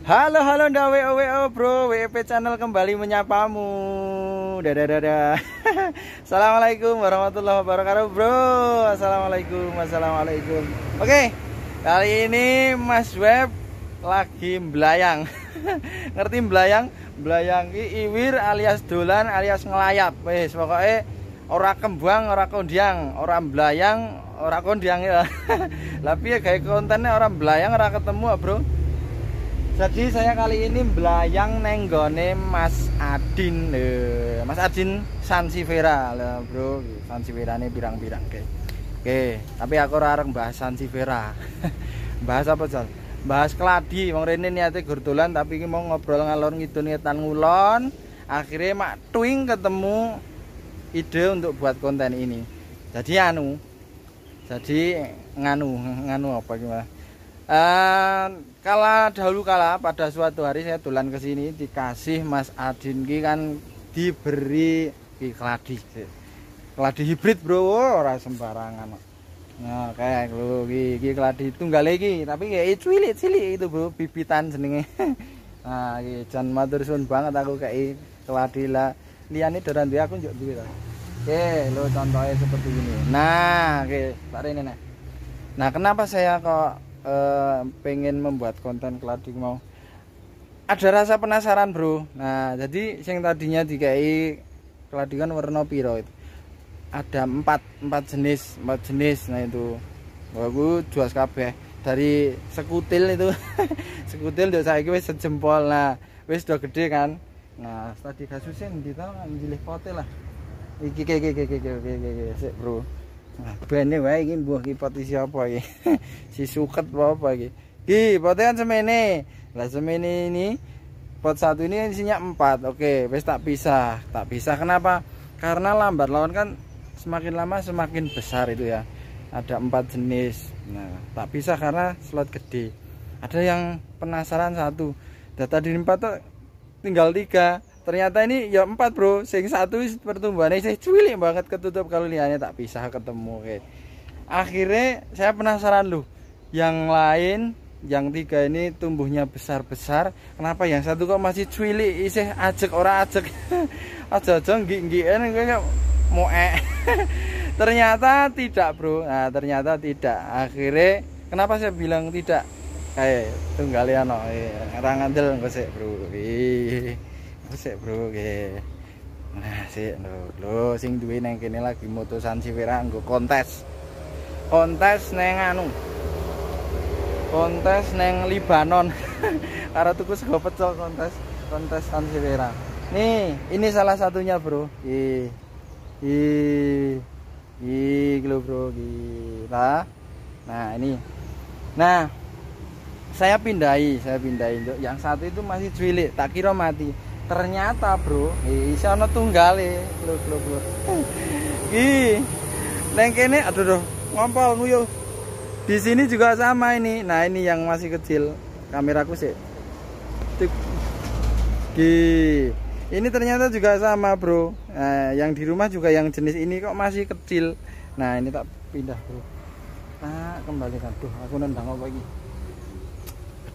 Halo halo nda WO WO bro WEP channel kembali menyapamu Dadah dadah Assalamualaikum warahmatullahi wabarakatuh bro Assalamualaikum Assalamualaikum Oke kali ini mas web lagi belayang Ngerti belayang? Belayang ki iwir alias dolan alias ngelayap Wes pokoknya orang kembang orang kondiang orang belayang orang kondiang ya tapi ya kayak kontennya orang belayang orang ketemu bro jadi saya kali ini belayang nenggone Mas Adin deh Mas Adin Sansevieria lah bro Sansevieria ini birang-birang oke oke tapi aku rarang bahas Sansevieria bahas apa Jal? bahas keladi mau rene niatnya gurtulan tapi ini mau ngobrol ngalor ngidul niatan ngulon akhirnya mak twing ketemu ide untuk buat konten ini jadi anu jadi nganu nganu apa gimana uh, eh, kala dahulu kala pada suatu hari saya tulan ke sini dikasih Mas Adin ki kan diberi ki keladi. Keladi hibrid, Bro, ora sembarangan. Nah, kayak lu ki ki keladi tunggal iki, tapi ya cilik-cilik itu, Bro, bibitan jenenge. nah, ki jan matur suwun banget aku kayak keladi lah. Liyane doran duwe aku njuk duwe Oke, lo contohnya seperti ini. Nah, oke, tak ini nah. Nah, kenapa saya kok pengen membuat konten kelading mau ada rasa penasaran bro nah jadi yang tadinya dikai keladingan warna piro itu ada empat empat jenis empat jenis nah itu aku jual kabeh dari sekutil itu sekutil untuk saya kira sejempol nah wis udah gede kan nah tadi kasusnya kita ngambil potel lah iki iki iki iki iki iki bro Nah, bene wae iki mbuh ki pati siapa iki? si suket apa apa iki? Ki, pati kan semene. Lah semene ini pot satu ini isinya empat. Oke, wis tak pisah. Tak pisah kenapa? Karena lambat laun kan semakin lama semakin besar itu ya. Ada empat jenis. Nah, tak pisah karena slot gede. Ada yang penasaran satu. Data di empat tinggal tiga ternyata ini ya empat bro sing satu pertumbuhannya saya cuilik banget ketutup kalau liannya tak pisah ketemu oke akhirnya saya penasaran loh yang lain yang tiga ini tumbuhnya besar-besar kenapa yang satu kok masih cuilik isih ajek ora ajek aja-aja nggih-nggihan kayak mau eh ternyata tidak bro nah ternyata tidak akhirnya kenapa saya bilang tidak kayak tunggaliano ya, orang iya, ngandel nggak sih bro masih bro oke. Nah, sih lo lo sing duwe neng kene lagi motosan si Vera nggo kontes. Kontes neng anu. Kontes neng Libanon. Karo tuku sego pecel kontes, kontes San Vera. Nih, ini salah satunya, Bro. Ih. Ih. Ih, lo, Bro. kita Nah, ini. Nah, saya pindai saya pindahin. Yang satu itu masih cuilik, tak kira mati ternyata bro iso ana tunggal lho lho lho ini yang ini aduh aduh ngompol nguyuh di sini juga sama ini nah ini yang masih kecil kameraku sih Tuk. ini ternyata juga sama bro nah, yang di rumah juga yang jenis ini kok masih kecil nah ini tak pindah bro nah kembali aduh aku nendang apa ini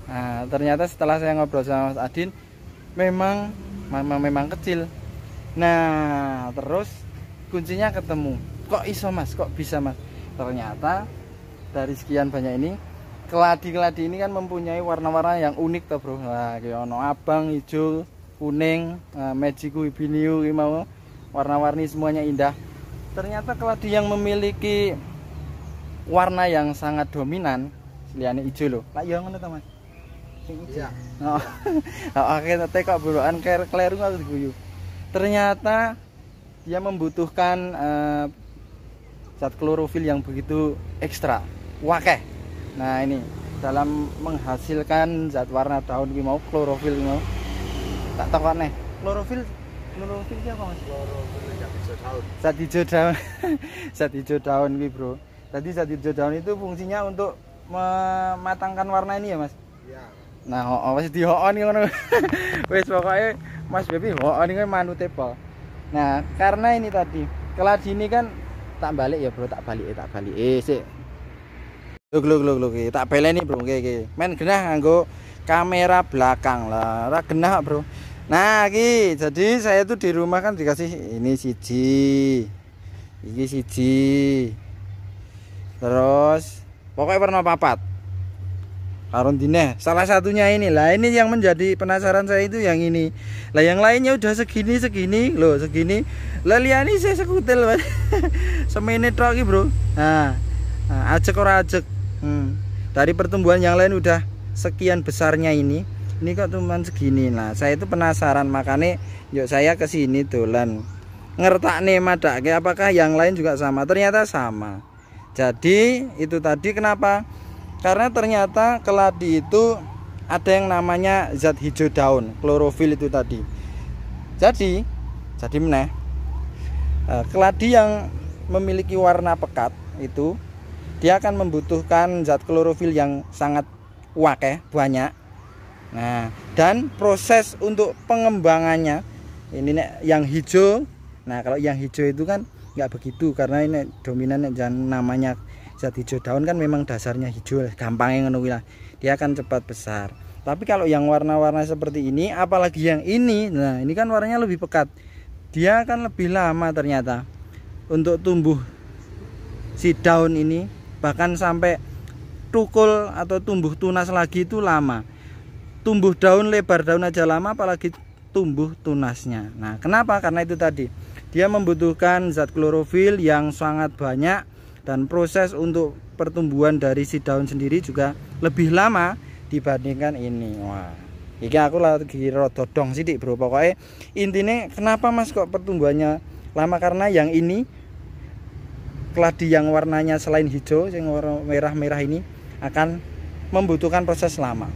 nah ternyata setelah saya ngobrol sama Mas Adin memang memang memang kecil nah terus kuncinya ketemu kok iso mas kok bisa mas ternyata dari sekian banyak ini keladi-keladi ini kan mempunyai warna-warna yang unik toh bro nah kayak ono abang hijau kuning eh, magic magiku ibiniu mau warna-warni semuanya indah ternyata keladi yang memiliki warna yang sangat dominan liane hijau loh lah iya ngono mas Iya. Nah, akhirnya teh kok buruan keliru nggak diguyu. Ternyata dia membutuhkan uh, zat klorofil yang begitu ekstra, wakeh. Nah ini dalam menghasilkan zat warna daun ki mau klorofil mau tak tahu aneh klorofil klorofil apa mas klorofil zat hijau daun zat hijau daun zat hijau daun bro tadi zat hijau daun itu fungsinya untuk mematangkan warna ini ya mas iya Nah, wis dihokon ngono. wes pokoknya Mas Bebi hokon iki manu e, pol. Nah, karena ini tadi keladi ini kan tak balik ya bro tak balik tak balik eh sih luk luk luk luk tak nih bro oke men genah nganggo kamera belakang lah ora genah bro nah ki jadi saya tuh di rumah kan dikasih ini siji ini siji terus pokoknya warna papat Karondineh salah satunya ini lah ini yang menjadi penasaran saya itu yang ini lah yang lainnya udah segini segini loh segini lah liani saya sekutel semenit lagi bro nah, nah ajek ora ajek hmm. dari pertumbuhan yang lain udah sekian besarnya ini ini kok cuman segini lah saya itu penasaran makanya yuk saya kesini dolan ngertak nih madak apakah yang lain juga sama ternyata sama jadi itu tadi kenapa karena ternyata keladi itu ada yang namanya zat hijau daun klorofil itu tadi jadi jadi meneh eh, keladi yang memiliki warna pekat itu dia akan membutuhkan zat klorofil yang sangat kuat ya, banyak nah dan proses untuk pengembangannya ini nek yang hijau nah kalau yang hijau itu kan nggak begitu karena ini dominan namanya zat hijau daun kan memang dasarnya hijau yang yang lah dia akan cepat besar tapi kalau yang warna-warna seperti ini apalagi yang ini nah ini kan warnanya lebih pekat dia akan lebih lama ternyata untuk tumbuh si daun ini bahkan sampai tukul atau tumbuh tunas lagi itu lama tumbuh daun lebar daun aja lama apalagi tumbuh tunasnya nah kenapa karena itu tadi dia membutuhkan zat klorofil yang sangat banyak dan proses untuk pertumbuhan dari si daun sendiri juga lebih lama dibandingkan ini wah ini aku lagi rododong sidik bro pokoknya intinya kenapa mas kok pertumbuhannya lama karena yang ini keladi yang warnanya selain hijau yang warna merah-merah ini akan membutuhkan proses lama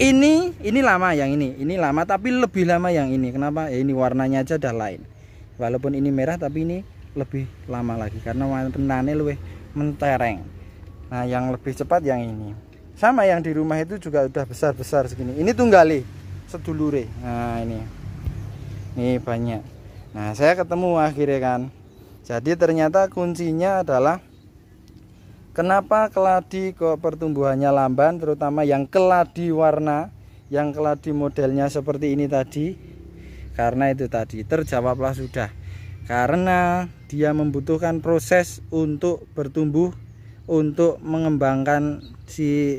ini ini lama yang ini ini lama tapi lebih lama yang ini kenapa ya ini warnanya aja udah lain walaupun ini merah tapi ini lebih lama lagi karena penane lebih mentereng nah yang lebih cepat yang ini sama yang di rumah itu juga udah besar-besar segini ini tunggali sedulure nah ini ini banyak nah saya ketemu akhirnya kan jadi ternyata kuncinya adalah kenapa keladi kok pertumbuhannya lamban terutama yang keladi warna yang keladi modelnya seperti ini tadi karena itu tadi terjawablah sudah karena dia membutuhkan proses untuk bertumbuh untuk mengembangkan si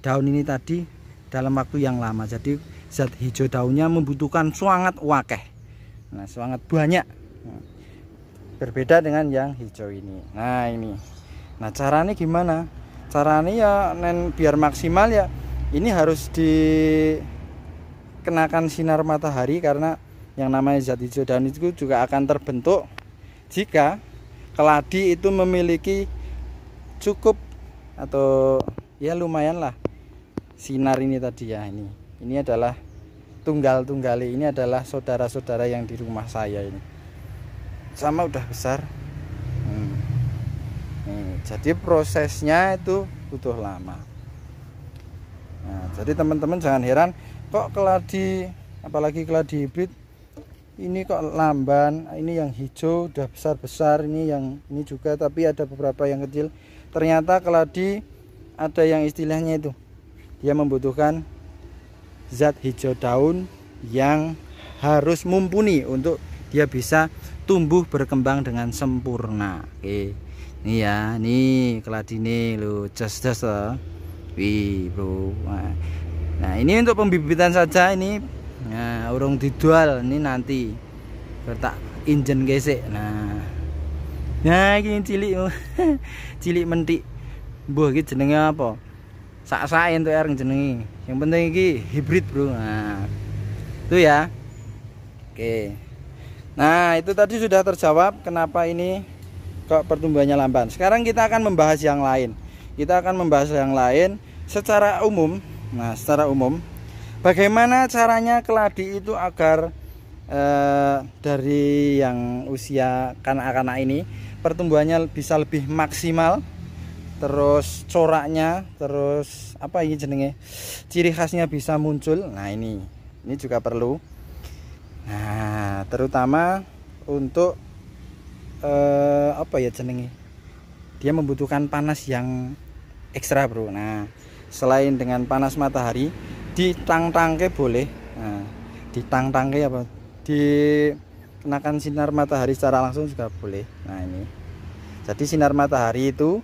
daun ini tadi dalam waktu yang lama jadi zat hijau daunnya membutuhkan suangat wakeh nah suangat banyak nah, berbeda dengan yang hijau ini nah ini nah caranya gimana caranya ya nen biar maksimal ya ini harus dikenakan sinar matahari karena yang namanya zat hijau daun itu juga akan terbentuk jika keladi itu memiliki cukup atau ya lumayan lah sinar ini tadi ya ini ini adalah tunggal tunggali ini adalah saudara-saudara yang di rumah saya ini sama udah besar hmm. Hmm. jadi prosesnya itu butuh lama nah, jadi teman-teman jangan heran kok keladi apalagi keladi hibrid ini kok lamban ini yang hijau udah besar-besar ini yang ini juga tapi ada beberapa yang kecil ternyata keladi ada yang istilahnya itu dia membutuhkan zat hijau daun yang harus mumpuni untuk dia bisa tumbuh berkembang dengan sempurna oke ini ya ini keladi ini lo just just eh. wih bro nah ini untuk pembibitan saja ini nah urung dijual ini nanti tak injen gesek nah nah ini cilik cilik mentik buah gitu jenenge apa sak-sain tuh air jenenge yang penting ini hybrid bro nah itu ya oke nah itu tadi sudah terjawab kenapa ini kok pertumbuhannya lamban sekarang kita akan membahas yang lain kita akan membahas yang lain secara umum nah secara umum Bagaimana caranya keladi itu agar e, dari yang usia kanak-kanak ini pertumbuhannya bisa lebih maksimal, terus coraknya, terus apa ini jenenge? Ciri khasnya bisa muncul. Nah, ini. Ini juga perlu. Nah, terutama untuk e, apa ya jenenge? Dia membutuhkan panas yang ekstra, Bro. Nah, selain dengan panas matahari, tangke boleh nah, tangke apa dikenakan sinar matahari secara langsung juga boleh nah ini jadi sinar matahari itu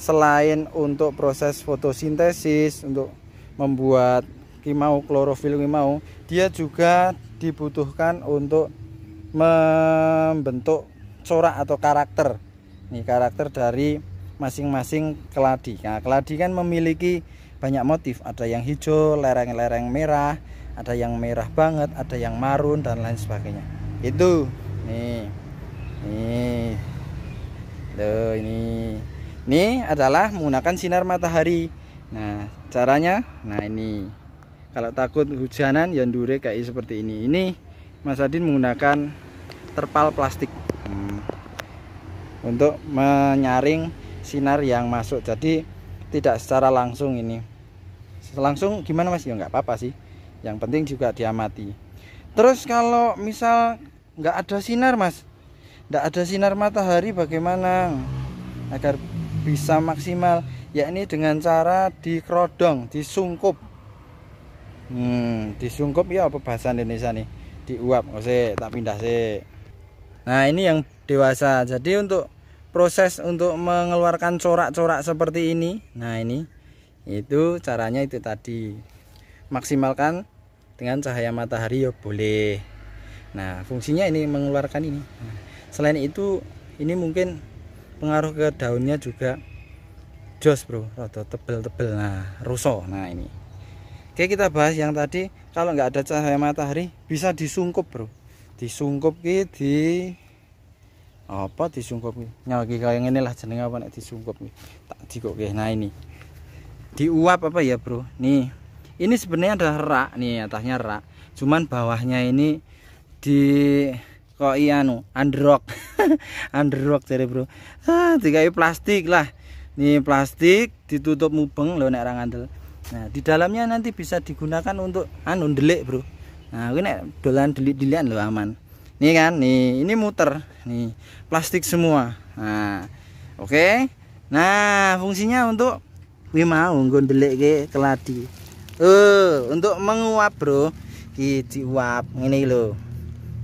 selain untuk proses fotosintesis untuk membuat kimau klorofil kimau dia juga dibutuhkan untuk membentuk corak atau karakter nih karakter dari masing-masing keladi nah keladi kan memiliki banyak motif ada yang hijau lereng-lereng merah ada yang merah banget ada yang marun dan lain sebagainya itu nih nih Loh, ini ini adalah menggunakan sinar matahari nah caranya nah ini kalau takut hujanan yang dure kayak seperti ini ini Mas Adin menggunakan terpal plastik hmm, untuk menyaring sinar yang masuk jadi tidak secara langsung ini langsung gimana mas ya nggak apa-apa sih yang penting juga diamati terus kalau misal nggak ada sinar mas nggak ada sinar matahari bagaimana agar bisa maksimal yakni dengan cara dikrodong disungkup hmm, disungkup ya apa bahasa Indonesia nih diuap oh, sih tak pindah sih nah ini yang dewasa jadi untuk proses untuk mengeluarkan corak-corak seperti ini nah ini itu caranya itu tadi maksimalkan dengan cahaya matahari ya boleh nah fungsinya ini mengeluarkan ini selain itu ini mungkin pengaruh ke daunnya juga jos bro atau tebel-tebel nah rusuh nah ini oke kita bahas yang tadi kalau nggak ada cahaya matahari bisa disungkup bro disungkup ki di apa disungkup ki nyawagi kayak ini lah jeneng apa nih disungkup ki tak dikok nah ini diuap apa ya bro nih ini sebenarnya ada rak nih atasnya rak cuman bawahnya ini di kok iya anu androk androk dari bro ah tiga plastik lah nih plastik ditutup mubeng lo nek andel nah di dalamnya nanti bisa digunakan untuk anu delik bro nah ini dolan delik dilian lo aman nih kan nih ini muter nih plastik semua nah oke okay. nah fungsinya untuk Wih mau gondelik ke keladi eh untuk menguap bro ki uap ini loh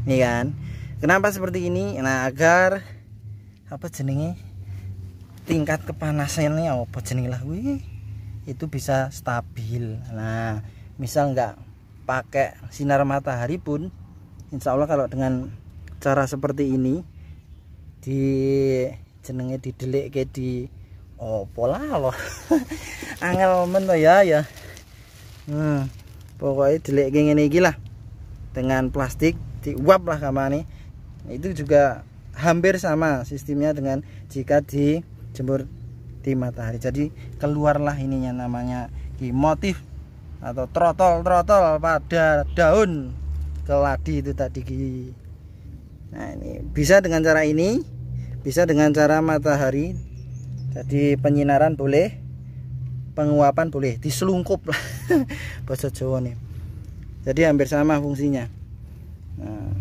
ini kan kenapa seperti ini nah agar apa jenenge tingkat kepanasannya apa jenenge lah wih itu bisa stabil nah misal nggak pakai sinar matahari pun insya Allah kalau dengan cara seperti ini di jenenge didelik ke di Oh pola lo angel men ya ya hmm, pokoknya jelek kayak gini gila dengan plastik diuap lah nih. itu juga hampir sama sistemnya dengan jika dijemur di matahari jadi keluarlah ininya namanya di motif atau trotol trotol pada daun keladi itu tadi nah ini bisa dengan cara ini bisa dengan cara matahari jadi penyinaran boleh penguapan boleh diselungkup lah bahasa Jawa nih jadi hampir sama fungsinya nah,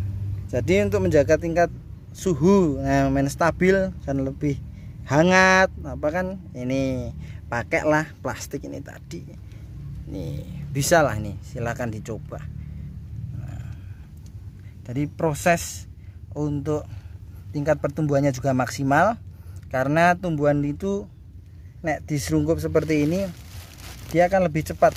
jadi untuk menjaga tingkat suhu nah, main stabil dan lebih hangat apa kan ini pakailah plastik ini tadi nih bisa lah nih silahkan dicoba nah, jadi proses untuk tingkat pertumbuhannya juga maksimal karena tumbuhan itu nek diserungkup seperti ini dia akan lebih cepat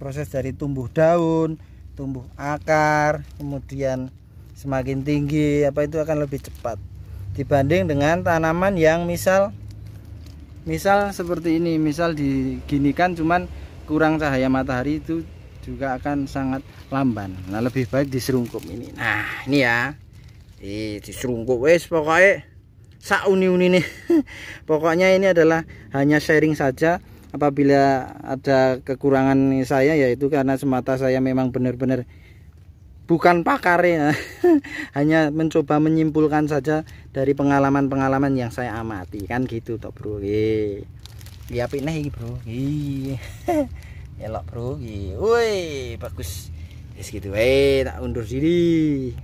proses dari tumbuh daun tumbuh akar kemudian semakin tinggi apa itu akan lebih cepat dibanding dengan tanaman yang misal misal seperti ini misal diginikan cuman kurang cahaya matahari itu juga akan sangat lamban nah lebih baik diserungkup ini nah ini ya eh diserungkup wes pokoknya sauni-uni nih pokoknya ini adalah hanya sharing saja apabila ada kekurangan saya yaitu karena semata saya memang benar-benar bukan pakar ya hanya mencoba menyimpulkan saja dari pengalaman-pengalaman yang saya amati kan gitu toh bro iya ya ini bro iya elok bro iya. woi bagus Yes gitu eh tak undur diri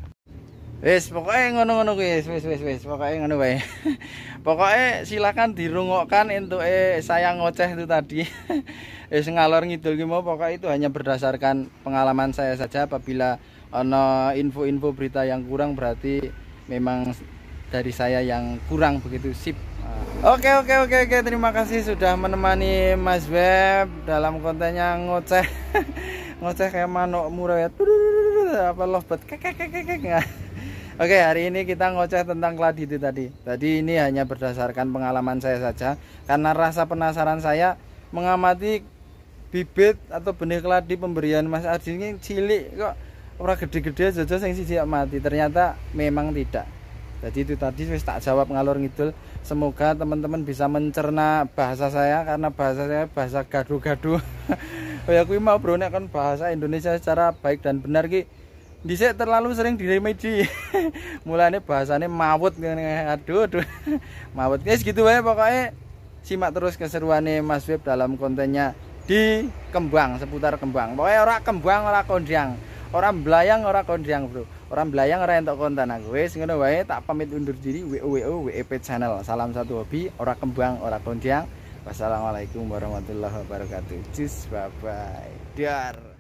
Wes pokoknya ngono-ngono guys, wes, wes, wes, pokoknya ngono baik. Pokoknya silakan dirungokkan untuk eh saya ngoceh itu tadi. Wes ngalor ngidul gimana? mau pokoknya itu hanya berdasarkan pengalaman saya saja apabila ono info-info berita yang kurang berarti memang dari saya yang kurang begitu sip. Ah. Oke oke oke oke terima kasih sudah menemani Mas Web dalam kontennya ngoceh. ngoceh kayak manok murah ya. Apa lovebird nggak? Oke, hari ini kita ngoceh tentang keladi itu tadi. Tadi ini hanya berdasarkan pengalaman saya saja karena rasa penasaran saya mengamati bibit atau benih keladi pemberian Mas Ardi ini cilik kok orang gede-gede jojo yang siap mati. Ternyata memang tidak. Jadi itu tadi saya tak jawab ngalor ngidul. Semoga teman-teman bisa mencerna bahasa saya karena bahasa saya bahasa gaduh-gaduh. Oh ya aku mau bro kan bahasa Indonesia secara baik dan benar ki dhisik terlalu sering diremedi. Mulane bahasane mawut ngene. Aduh, aduh. Mawut. Guys, gitu wae pokoknya simak terus keseruannya Mas Web dalam kontennya di Kembang, seputar Kembang. Pokoknya ora Kembang, ora Kondang. Orang belayang, ora Kondang, Bro. Orang belayang ora entuk konten aku wis ngono wae tak pamit undur diri WOWO WEP channel. Salam satu hobi, ora Kembang, ora Kondang. Wassalamualaikum warahmatullahi wabarakatuh. Cus, bye bye. Dar.